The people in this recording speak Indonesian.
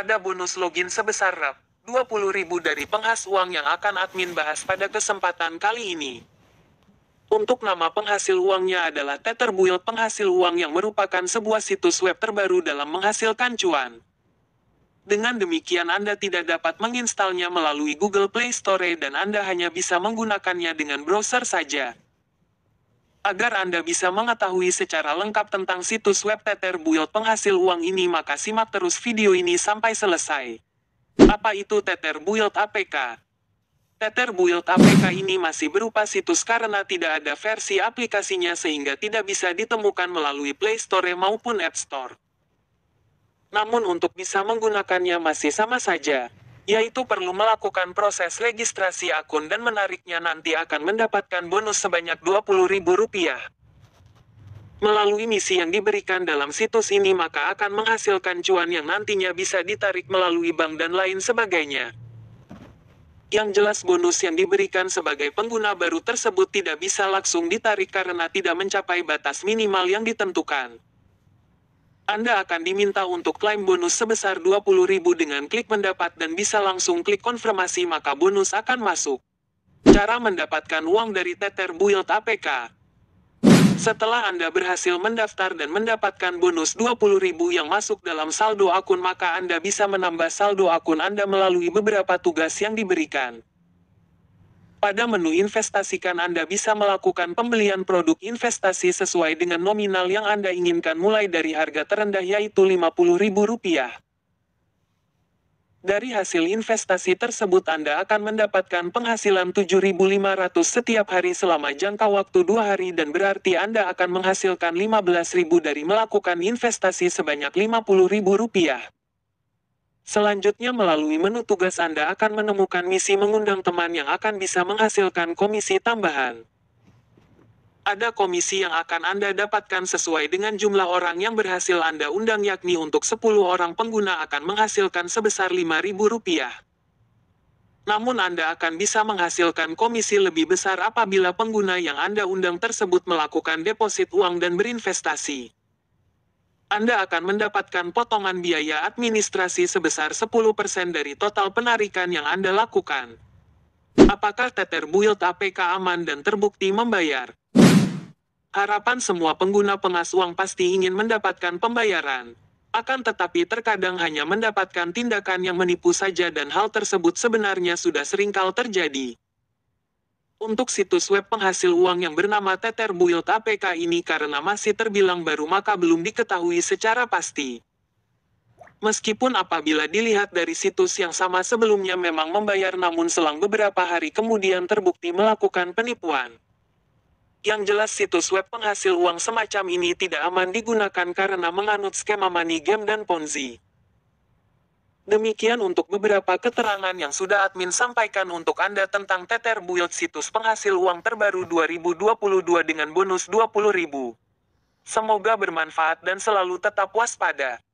ada bonus login sebesar Rp. 20.000 dari penghas uang yang akan admin bahas pada kesempatan kali ini. Untuk nama penghasil uangnya adalah Tether Build penghasil uang yang merupakan sebuah situs web terbaru dalam menghasilkan cuan. Dengan demikian Anda tidak dapat menginstalnya melalui Google Play Store dan Anda hanya bisa menggunakannya dengan browser saja. Agar Anda bisa mengetahui secara lengkap tentang situs web Tether Buyot penghasil uang ini maka simak terus video ini sampai selesai. Apa itu Tether Buyot APK? Tether Build APK ini masih berupa situs karena tidak ada versi aplikasinya sehingga tidak bisa ditemukan melalui Play Store maupun App Store. Namun untuk bisa menggunakannya masih sama saja yaitu perlu melakukan proses registrasi akun dan menariknya nanti akan mendapatkan bonus sebanyak Rp20.000. Melalui misi yang diberikan dalam situs ini maka akan menghasilkan cuan yang nantinya bisa ditarik melalui bank dan lain sebagainya. Yang jelas bonus yang diberikan sebagai pengguna baru tersebut tidak bisa langsung ditarik karena tidak mencapai batas minimal yang ditentukan. Anda akan diminta untuk klaim bonus sebesar 20.000 dengan klik mendapat dan bisa langsung klik konfirmasi maka bonus akan masuk. Cara mendapatkan uang dari Tether Build APK Setelah Anda berhasil mendaftar dan mendapatkan bonus 20.000 yang masuk dalam saldo akun maka Anda bisa menambah saldo akun Anda melalui beberapa tugas yang diberikan. Pada menu investasikan Anda bisa melakukan pembelian produk investasi sesuai dengan nominal yang Anda inginkan mulai dari harga terendah yaitu Rp50.000. Dari hasil investasi tersebut Anda akan mendapatkan penghasilan 7.500 setiap hari selama jangka waktu 2 hari dan berarti Anda akan menghasilkan 15.000 dari melakukan investasi sebanyak Rp50.000. Selanjutnya melalui menu tugas Anda akan menemukan misi mengundang teman yang akan bisa menghasilkan komisi tambahan. Ada komisi yang akan Anda dapatkan sesuai dengan jumlah orang yang berhasil Anda undang yakni untuk 10 orang pengguna akan menghasilkan sebesar Rp5.000. Namun Anda akan bisa menghasilkan komisi lebih besar apabila pengguna yang Anda undang tersebut melakukan deposit uang dan berinvestasi. Anda akan mendapatkan potongan biaya administrasi sebesar 10% dari total penarikan yang Anda lakukan. Apakah Tether Build APK aman dan terbukti membayar? Harapan semua pengguna uang pasti ingin mendapatkan pembayaran. Akan tetapi terkadang hanya mendapatkan tindakan yang menipu saja dan hal tersebut sebenarnya sudah seringkali terjadi. Untuk situs web penghasil uang yang bernama Tether Build APK ini karena masih terbilang baru maka belum diketahui secara pasti. Meskipun apabila dilihat dari situs yang sama sebelumnya memang membayar namun selang beberapa hari kemudian terbukti melakukan penipuan. Yang jelas situs web penghasil uang semacam ini tidak aman digunakan karena menganut skema money game dan ponzi. Demikian untuk beberapa keterangan yang sudah admin sampaikan untuk Anda tentang Tether Build situs penghasil uang terbaru 2022 dengan bonus 20.000. Semoga bermanfaat dan selalu tetap waspada.